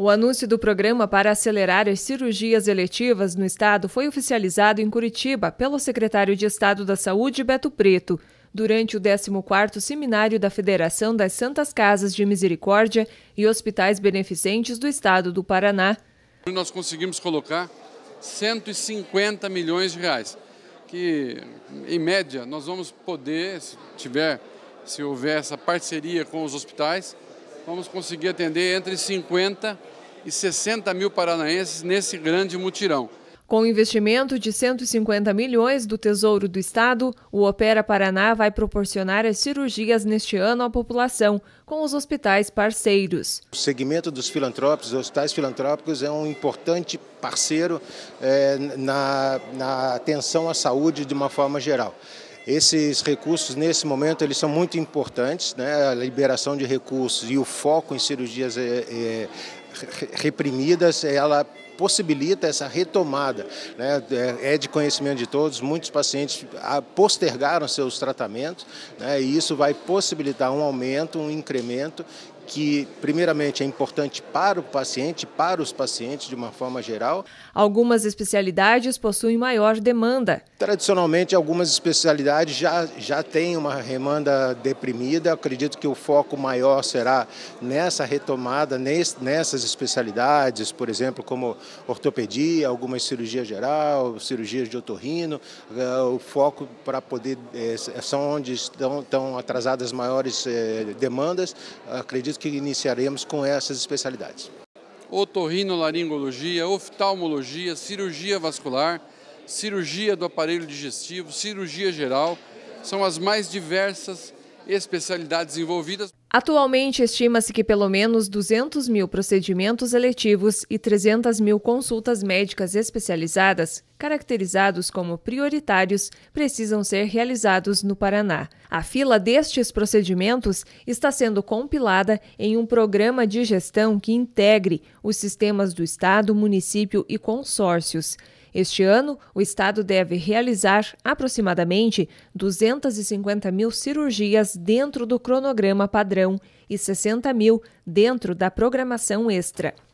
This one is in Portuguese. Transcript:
O anúncio do programa para acelerar as cirurgias eletivas no estado foi oficializado em Curitiba pelo secretário de Estado da Saúde, Beto Preto, durante o 14º Seminário da Federação das Santas Casas de Misericórdia e Hospitais Beneficentes do Estado do Paraná. Nós conseguimos colocar 150 milhões de reais, que em média nós vamos poder, se tiver, se houver essa parceria com os hospitais, vamos conseguir atender entre 50 e 60 mil paranaenses nesse grande mutirão. Com o investimento de 150 milhões do Tesouro do Estado, o Opera Paraná vai proporcionar as cirurgias neste ano à população, com os hospitais parceiros. O segmento dos filantrópicos, os hospitais filantrópicos, é um importante parceiro é, na, na atenção à saúde de uma forma geral. Esses recursos, nesse momento, eles são muito importantes, né? a liberação de recursos e o foco em cirurgias é, é, reprimidas, ela possibilita essa retomada. Né? É, é de conhecimento de todos, muitos pacientes postergaram seus tratamentos né? e isso vai possibilitar um aumento, um incremento que, primeiramente, é importante para o paciente, para os pacientes de uma forma geral. Algumas especialidades possuem maior demanda. Tradicionalmente, algumas especialidades já, já têm uma remanda deprimida. Eu acredito que o foco maior será nessa retomada, nesse, nessa especialidades, por exemplo, como ortopedia, algumas cirurgias geral, cirurgias de otorrino, eh, o foco para poder, eh, são onde estão, estão atrasadas maiores eh, demandas, acredito que iniciaremos com essas especialidades. Otorrinolaringologia, oftalmologia, cirurgia vascular, cirurgia do aparelho digestivo, cirurgia geral, são as mais diversas especialidades envolvidas. Atualmente, estima-se que pelo menos 200 mil procedimentos eletivos e 300 mil consultas médicas especializadas, caracterizados como prioritários, precisam ser realizados no Paraná. A fila destes procedimentos está sendo compilada em um programa de gestão que integre os sistemas do Estado, município e consórcios. Este ano, o Estado deve realizar aproximadamente 250 mil cirurgias dentro do cronograma padrão e 60 mil dentro da programação extra.